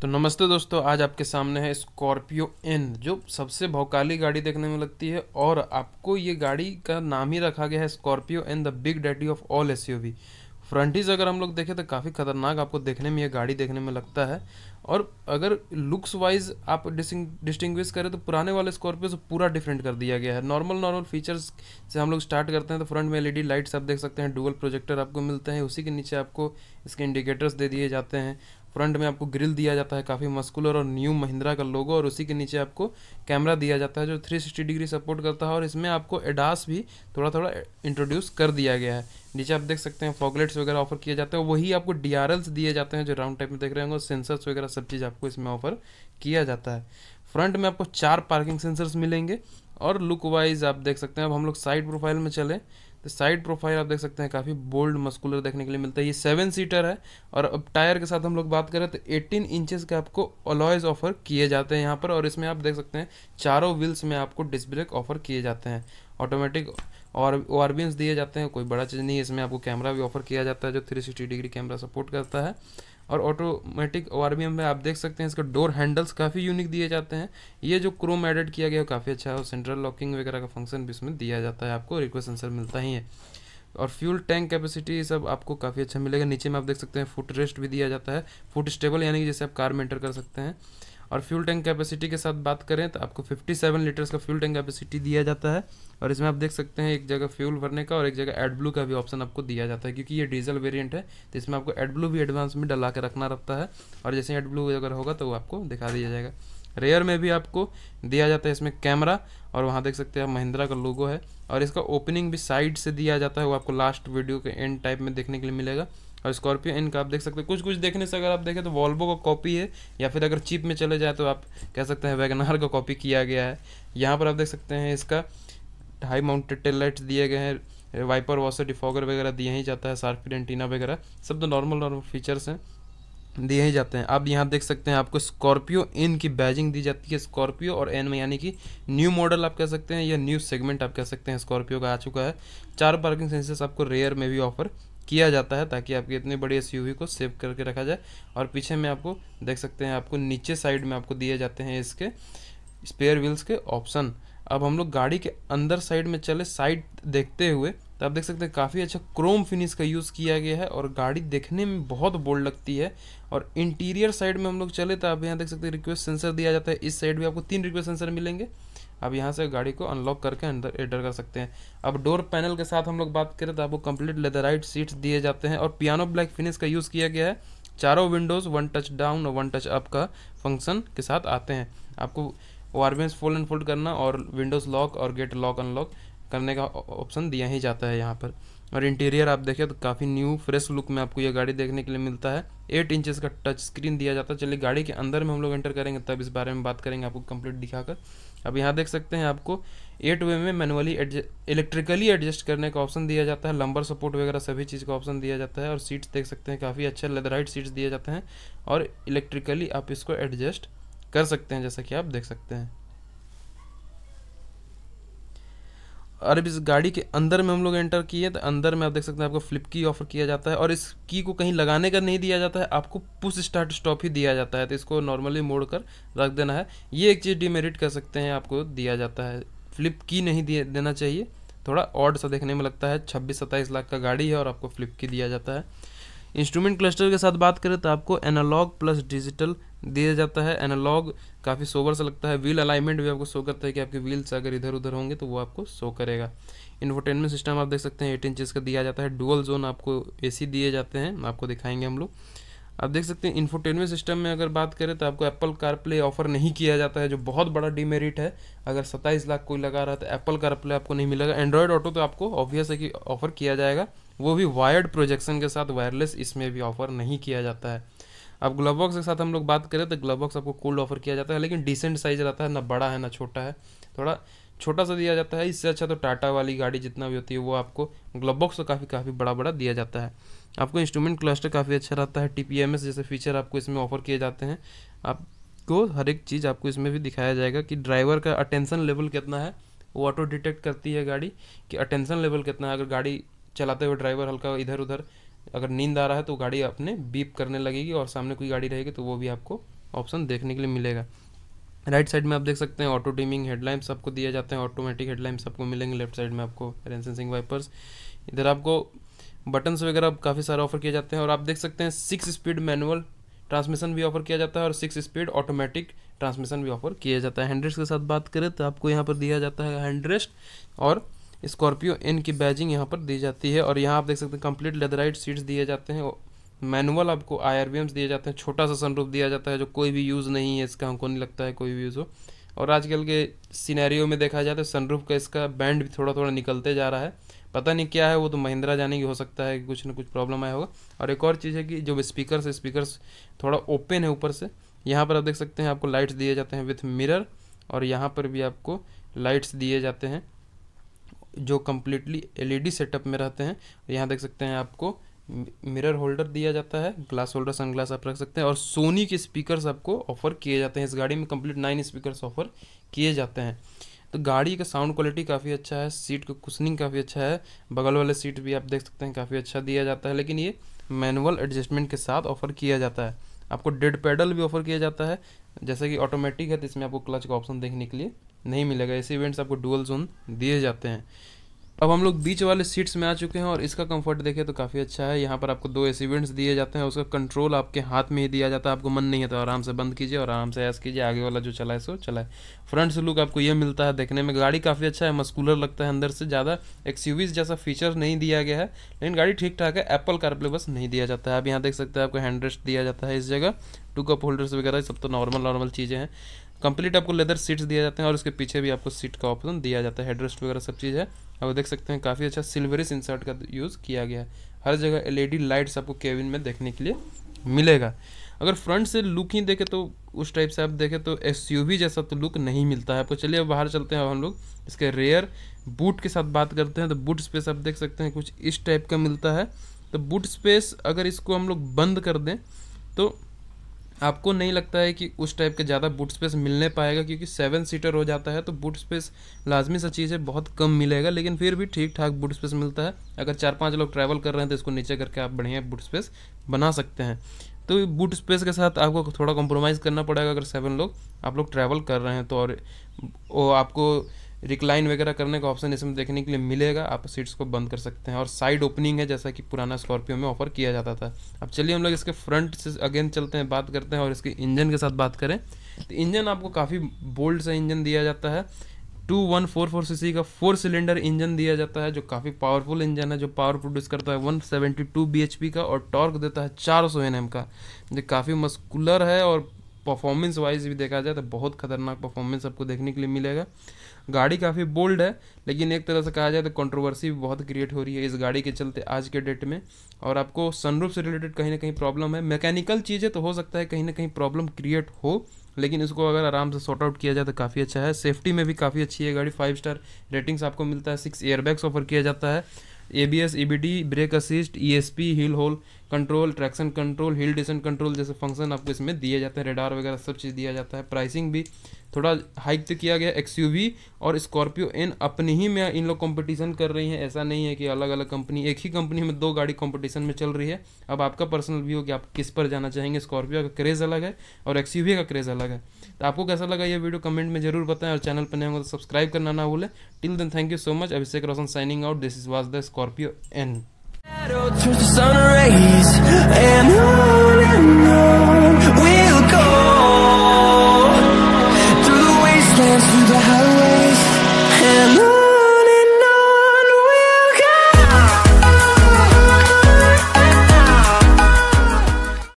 तो नमस्ते दोस्तों आज आपके सामने है स्कॉर्पियो एन जो सबसे भौकाली गाड़ी देखने में लगती है और आपको ये गाड़ी का नाम ही रखा गया है Scorpio N the big daddy of all S U फ्रंटीज अगर हम लोग देखें तो काफ़ी खतरनाक आपको देखने में ये गाड़ी देखने में लगता है और अगर लुक्स वाइज आप डिस्टिंग्विश करें तो पुराने वाले स्कॉर्पियो से पूरा डिफरेंट कर दिया गया है नॉर्मल नॉर्मल फीचर्स से हम लोग स्टार्ट करते हैं तो फ्रंट में एलईडी लाइट्स आप देख सकते हैं डुअल प्रोजेक्टर आपको मिलते हैं उसी के नीचे आपको इसके इंडिकेटर्स दे दिए जाते हैं फ्रंट में आपको ग्रिल दिया जाता है काफ़ी मस्कुलर और न्यू महिंद्रा का लोगो और उसी के नीचे आपको कैमरा दिया जाता है जो 360 डिग्री सपोर्ट करता है और इसमें आपको एडास भी थोड़ा थोड़ा इंट्रोड्यूस कर दिया गया है नीचे आप देख सकते हैं फॉगलेट्स वगैरह ऑफर किए जाते हैं वही आपको डी दिए जाते हैं जो राउंड टाइप में देख रहे होंगे सेंसर्स वगैरह सब चीज़ आपको इसमें ऑफर किया जाता है फ्रंट में आपको चार पार्किंग सेंसर्स मिलेंगे और लुक वाइज आप देख सकते हैं अब हम लोग साइड प्रोफाइल में चले तो साइड प्रोफाइल आप देख सकते हैं काफ़ी बोल्ड मस्कुलर देखने के लिए मिलता है ये सेवन सीटर है और अब टायर के साथ हम लोग बात करें तो एटीन इंचेस के आपको अलॉयज ऑफर किए जाते हैं यहाँ पर और इसमें आप देख सकते हैं चारों व्हील्स में आपको डिस्क ब्रेक ऑफर किए जाते हैं ऑटोमेटिक और ओ दिए जाते हैं कोई बड़ा चीज़ नहीं है इसमें आपको कैमरा भी ऑफर किया जाता है जो थ्री डिग्री कैमरा सपोर्ट करता है और ऑटोमेटिक ओ में आप देख सकते हैं इसका डोर हैंडल्स काफ़ी यूनिक दिए जाते हैं ये जो क्रोम एडिट किया गया काफ़ी अच्छा है और सेंट्रल लॉकिंग वगैरह का फंक्शन भी इसमें दिया जाता है आपको रिक्वेस्ट सेंसर मिलता ही है और फ्यूल टैंक कैपेसिटी सब आपको काफ़ी अच्छा मिलेगा नीचे में आप देख सकते हैं फुट रेस्ट भी दिया जाता है फुट स्टेबल यानी कि जैसे आप कार में एंटर कर सकते हैं और फ्यूल टैंक कैपेसिटी के साथ बात करें तो आपको 57 लीटर्स का फ्यूल टैंक कैपेसिटी दिया जाता है और इसमें आप देख सकते हैं एक जगह फ्यूल भरने का और एक जगह एड ब्लू का भी ऑप्शन आपको दिया जाता है क्योंकि ये डीजल वेरिएंट है तो इसमें आपको एड ब्लू भी एडवांस में डला के रखना रहता है और जैसे एड ब्लू अगर होगा तो वो आपको दिखा दिया जाएगा रेयर में भी आपको दिया जाता है इसमें कैमरा और वहाँ देख सकते हैं महिंद्रा का लोगो है और इसका ओपनिंग भी साइड से दिया जाता है वो आपको लास्ट वीडियो के एंड टाइप में देखने के लिए मिलेगा और स्कॉर्पियो इन का आप देख सकते हैं कुछ कुछ देखने से अगर आप देखें तो वॉल्वो का कॉपी है या फिर अगर चीप में चले जाए तो आप कह सकते हैं वैगनार का कॉपी किया गया है यहाँ पर आप देख सकते हैं इसका हाई माउंटेड टेल लाइट्स दिए गए हैं वाइपर वॉशर डिफॉगर वगैरह दिया ही जाता है सार्फिड एंटीना वगैरह सब तो नॉर्मल नॉर्मल फीचर्स हैं दिए ही जाते हैं आप यहाँ देख सकते हैं आपको स्कॉर्पियो इन की बैजिंग दी जाती है स्कॉर्पियो और एन में यानी कि न्यू मॉडल आप कह सकते हैं या न्यू सेगमेंट आप कह सकते हैं स्कॉर्पियो का आ चुका है चार पार्किंग सेंसर्स आपको रेयर में भी ऑफर किया जाता है ताकि आपकी इतनी बड़ी एस को सेव करके रखा जाए और पीछे में आपको देख सकते हैं आपको नीचे साइड में आपको दिए जाते हैं इसके स्पेयर व्हील्स के ऑप्शन अब हम लोग गाड़ी के अंदर साइड में चले साइड देखते हुए तो आप देख सकते हैं काफ़ी अच्छा क्रोम फिनिश का यूज़ किया गया है और गाड़ी देखने में बहुत बोल्ड लगती है और इंटीरियर साइड में हम लोग चले तो आप यहाँ देख सकते हैं रिक्वेस्ट सेंसर दिया जाता है इस साइड भी आपको तीन रिक्वेस्ट सेंसर मिलेंगे अब यहाँ से गाड़ी को अनलॉक करके अंदर एंटर कर सकते हैं अब डोर पैनल के साथ हम लोग बात करें तो आपको कंप्लीट लेदराइट सीट्स दिए जाते हैं और पियानो ब्लैक फिनिश का यूज़ किया गया है चारों विंडोज़ वन टच डाउन और वन टच अप का फंक्शन के साथ आते हैं आपको वारबेंस फोल्ड एंड फोल्ड करना और विंडोज़ लॉक और गेट लॉक अनलॉक करने का ऑप्शन दिया ही जाता है यहाँ पर और इंटीरियर आप देखें तो काफ़ी न्यू फ्रेश लुक में आपको यह गाड़ी देखने के लिए मिलता है एट इंचज का टच स्क्रीन दिया जाता है चलिए गाड़ी के अंदर में हम लोग एंटर करेंगे तब इस बारे में बात करेंगे आपको कंप्लीट दिखाकर अब यहाँ देख सकते हैं आपको एट वे में मैनुअली इलेक्ट्रिकली एडजस्ट करने का ऑप्शन दिया जाता है लंबर सपोर्ट वगैरह सभी चीज़ का ऑप्शन दिया जाता है और सीट्स देख सकते हैं काफ़ी अच्छे लेदराइट सीट्स दिए जाते हैं और इलेक्ट्रिकली आप इसको एडजस्ट कर सकते हैं जैसा कि आप देख सकते हैं और अब इस गाड़ी के अंदर में हम लोग एंटर किए तो अंदर में आप देख सकते हैं आपको फ्लिप की ऑफर किया जाता है और इस की को कहीं लगाने का नहीं दिया जाता है आपको पुश स्टार्ट स्टॉप ही दिया जाता है तो इसको नॉर्मली मोड़ कर रख देना है ये एक चीज़ डिमेरिट कर सकते हैं आपको दिया जाता है फ्लिप की नहीं देना चाहिए थोड़ा ऑड सा देखने में लगता है छब्बीस सत्ताईस लाख का गाड़ी है और आपको फ्लिप की दिया जाता है इंस्ट्रूमेंट क्लस्टर के साथ बात करें तो आपको एनालॉग प्लस डिजिटल दिया जाता है एनालॉग काफ़ी सोवर सा लगता है व्हील अलाइनमेंट भी आपको शो करता है कि आपके व्हील्स अगर इधर उधर होंगे तो वो आपको शो करेगा इन्फोटेनमेंट सिस्टम आप देख सकते हैं एट इंचज़ का दिया जाता है डुअल जोन आपको ए दिए जाते हैं आपको दिखाएंगे हम लोग आप देख सकते हैं इन्फोटेनमेंट सिस्टम में अगर बात करें तो आपको एप्पल कारप्ले ऑफर नहीं किया जाता है जो बहुत बड़ा डीमेरिट है अगर सत्ताईस लाख कोई लगा रहा है तो एप्पल कारप्ले आपको नहीं मिलेगा एंड्रॉयड ऑटो तो आपको ऑब्वियस है कि ऑफर किया जाएगा वो भी वायर्ड प्रोजेक्शन के साथ वायरलेस इसमें भी ऑफर नहीं किया जाता है अब ग्लव बॉक्स के साथ हम लोग बात करें तो ग्लव बॉक्स आपको कोल्ड ऑफर किया जाता है लेकिन डिसेंट साइज रहता है ना बड़ा है ना छोटा है थोड़ा छोटा सा दिया जाता है इससे अच्छा तो टाटा वाली गाड़ी जितना भी होती है वो आपको ग्लव बॉक्स काफ़ी काफ़ी बड़ा बड़ा दिया जाता है आपको इंस्ट्रूमेंट क्लस्टर काफ़ी अच्छा रहता है टी जैसे फीचर आपको इसमें ऑफर किए जाते हैं आपको हर एक चीज़ आपको इसमें भी दिखाया जाएगा कि ड्राइवर का अटेंसन लेवल कितना है वो ऑटो डिटेक्ट करती है गाड़ी कि अटेंसन लेवल कितना है अगर गाड़ी चलाते हुए ड्राइवर हल्का इधर उधर अगर नींद आ रहा है तो गाड़ी अपने बीप करने लगेगी और सामने कोई गाड़ी रहेगी तो वो भी आपको ऑप्शन देखने के लिए मिलेगा राइट साइड में आप देख सकते हैं ऑटो डिमिंग हेडलाइट्स आपको दिए जाते हैं ऑटोमेटिक हेडलाइट्स आपको मिलेंगे लेफ्ट साइड में आपको रेंसेंसिंग वाइपर्स इधर आपको बटन्स वगैरह काफ़ी सारे ऑफर किए जाते हैं और आप देख सकते हैं सिक्स स्पीड मैनुअल ट्रांसमिशन भी ऑफर किया जाता है और सिक्स स्पीड ऑटोमेटिक ट्रांसमिशन भी ऑफर किया जाता है हैंड्रेस्ट के साथ बात करें तो आपको यहाँ पर दिया जाता है हैंड्रेस्ट और स्कॉर्पियो एन की बैजिंग यहाँ पर दी जाती है और यहाँ आप देख सकते हैं कंप्लीट लेदराइट सीट्स दिए जाते हैं मैनुअल आपको आई दिए जाते हैं छोटा सा सनरूफ दिया जाता है जो कोई भी यूज़ नहीं है इसका हमको नहीं लगता है कोई भी यूज़ हो और आजकल के सीनैरियो में देखा जाए तो सनरूफ का इसका बैंड भी थोड़ा थोड़ा निकलते जा रहा है पता नहीं क्या है वो तो महिंद्रा जाने की हो सकता है कि कुछ ना कुछ प्रॉब्लम आया होगा और एक और चीज़ है कि जो स्पीकर है स्पीकर थोड़ा ओपन है ऊपर से यहाँ पर आप देख सकते हैं आपको लाइट्स दिए जाते हैं विथ मिरर और यहाँ पर भी आपको लाइट्स दिए जाते हैं जो कम्प्लीटली एलईडी सेटअप में रहते हैं यहाँ देख सकते हैं आपको मिरर होल्डर दिया जाता है ग्लास होल्डर सनग्लास आप रख सकते हैं और सोनी के स्पीकर्स आपको ऑफर किए जाते हैं इस गाड़ी में कम्प्लीट नाइन स्पीकर्स ऑफर किए जाते हैं तो गाड़ी का साउंड क्वालिटी काफ़ी अच्छा है सीट का कुशनिंग काफ़ी अच्छा है बगल वाले सीट भी आप देख सकते हैं काफ़ी अच्छा दिया जाता है लेकिन ये मैनुअल एडजस्टमेंट के साथ ऑफर किया जाता है आपको डेड पैडल भी ऑफर किया जाता है जैसे कि ऑटोमेटिक है तो इसमें आपको क्लच का ऑप्शन देखने के लिए नहीं मिलेगा ऐसे इवेंट्स आपको डुअल जोन दिए जाते हैं अब हम लोग बीच वाले सीट्स में आ चुके हैं और इसका कंफर्ट देखें तो काफ़ी अच्छा है यहाँ पर आपको दो विंड्स दिए जाते हैं उसका कंट्रोल आपके हाथ में ही दिया जाता है आपको मन नहीं है तो आराम से बंद कीजिए और आराम से ऐस कीजिए आगे वाला जो चलाए सो चलाए फ्रंट से लुक आपको ये मिलता है देखने में गाड़ी काफ़ी अच्छा है मस्कुलर लगता है अंदर से ज़्यादा एक जैसा फीचर नहीं दिया गया है लेकिन गाड़ी ठीक ठाक है एप्पल कारप्ले बस नहीं दिया जाता है आप यहाँ देख सकते हैं आपको हैंड रेस्ट दिया जाता है इस जगह टू कप होल्डर्स वगैरह सब तो नॉर्मल नॉर्मल चीज़ें हैं कंप्लीट आपको लेदर सीट्स दिया जाते हैं और उसके पीछे भी आपको सीट का ऑप्शन दिया जाता है हेडरेस्ट वगैरह सब चीज़ है आप देख सकते हैं काफ़ी अच्छा सिल्वरिस इंसर्ट का यूज़ किया गया है हर जगह एलईडी लाइट्स आपको केविन में देखने के लिए मिलेगा अगर फ्रंट से लुक ही देखें तो उस टाइप से आप देखें तो एस जैसा तो लुक नहीं मिलता है आपको चलिए अब बाहर चलते हैं हम लोग इसके रेयर बूट के साथ बात करते हैं तो बूट स्पेस आप देख सकते हैं कुछ इस टाइप का मिलता है तो बूट स्पेस अगर इसको हम लोग बंद कर दें तो आपको नहीं लगता है कि उस टाइप के ज़्यादा बूट स्पेस मिलने पाएगा क्योंकि सेवन सीटर हो जाता है तो बूट स्पेस लाजमी सा चीज़ है बहुत कम मिलेगा लेकिन फिर भी ठीक ठाक बूट स्पेस मिलता है अगर चार पाँच लोग ट्रैवल कर रहे हैं तो इसको नीचे करके आप बढ़िया बूट स्पेस बना सकते हैं तो बूट स्पेस के साथ आपको थोड़ा कॉम्प्रोमाइज़ करना पड़ेगा अगर सेवन लोग आप लोग ट्रैवल कर रहे हैं तो और वो आपको रिक्लाइन वगैरह करने का ऑप्शन इसमें देखने के लिए मिलेगा आप सीट्स को बंद कर सकते हैं और साइड ओपनिंग है जैसा कि पुराना स्कॉर्पियो में ऑफर किया जाता था अब चलिए हम लोग इसके फ्रंट से अगेन चलते हैं बात करते हैं और इसके इंजन के साथ बात करें तो इंजन आपको काफ़ी बोल्ड सा इंजन दिया जाता है two one four four C का फोर सिलेंडर इंजन दिया जाता है जो काफ़ी पावरफुल इंजन है जो पावर प्रोड्यूस करता है वन सेवेंटी एच पी का और टॉर्क देता है चार सौ एन का जो काफ़ी मस्कुलर है और परफॉर्मेंस वाइज भी देखा जाए तो बहुत खतरनाक परफॉर्मेंस आपको देखने के लिए मिलेगा गाड़ी काफ़ी बोल्ड है लेकिन एक तरह से कहा जाए तो कंट्रोवर्सी भी बहुत क्रिएट हो रही है इस गाड़ी के चलते आज के डेट में और आपको सनरूफ से रिलेटेड कहीं ना कहीं प्रॉब्लम है मैकेनिकल चीज़ें तो हो सकता है कहीं ना कहीं प्रॉब्लम क्रिएट हो लेकिन इसको अगर आराम से सॉर्ट आउट किया जाए तो काफ़ी अच्छा है सेफ्टी में भी काफ़ी अच्छी है गाड़ी फाइव स्टार रेटिंग्स आपको मिलता है सिक्स एयरबैग्स ऑफर किया जाता है A B S E B D brake assist E S P hill hold control traction control hill descent control जैसे फंक्शन आपको इसमें दिया जाता है रेडार वगैरह सब चीज़ दिया जाता है प्राइसिंग भी थोड़ा हाइक तो किया गया एक्स और स्कॉर्पियो एन अपनी ही में इन लोग कंपटीशन कर रही हैं ऐसा नहीं है कि अलग अलग कंपनी एक ही कंपनी में दो गाड़ी कंपटीशन में चल रही है अब आपका पर्सनल व्यू कि आप किस पर जाना चाहेंगे स्कॉर्पियो का क्रेज़ अलग है और एक्स का क्रेज़ अलग है तो आपको कैसा लगा ये वीडियो कमेंट में जरूर बताएं और चैनल पर नहीं होगा तो सब्सक्राइब करना ना भूलें till then thank you so much Abhishek Roshan signing out this is was the Scorpio N days